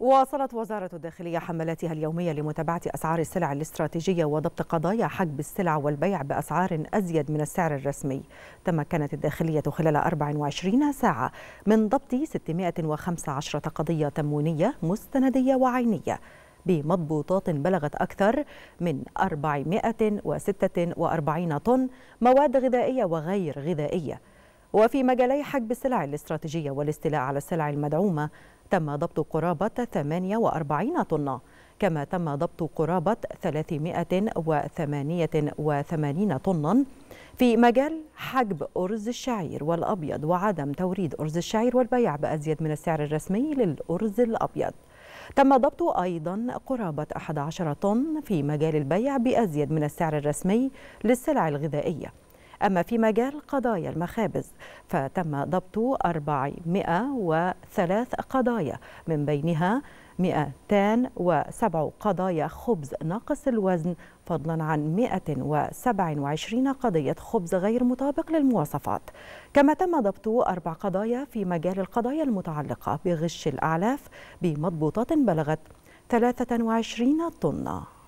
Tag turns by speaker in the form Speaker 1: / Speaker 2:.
Speaker 1: واصلت وزارة الداخلية حملاتها اليومية لمتابعة أسعار السلع الاستراتيجية وضبط قضايا حجب السلع والبيع بأسعار أزيد من السعر الرسمي تمكنت الداخلية خلال 24 ساعة من ضبط 615 قضية تموينية مستندية وعينية بمضبوطات بلغت أكثر من 446 طن مواد غذائية وغير غذائية وفي مجالي حجب السلع الاستراتيجية والاستيلاء على السلع المدعومة تم ضبط قرابة 48 طنة كما تم ضبط قرابة 388 طنا في مجال حجب أرز الشعير والأبيض وعدم توريد أرز الشعير والبيع بأزيد من السعر الرسمي للأرز الأبيض تم ضبط أيضا قرابة 11 طن في مجال البيع بأزيد من السعر الرسمي للسلع الغذائية أما في مجال قضايا المخابز فتم ضبط 403 قضايا من بينها 207 قضايا خبز ناقص الوزن فضلا عن 127 قضية خبز غير مطابق للمواصفات كما تم ضبط أربع قضايا في مجال القضايا المتعلقة بغش الأعلاف بمضبوطات بلغت 23 طنه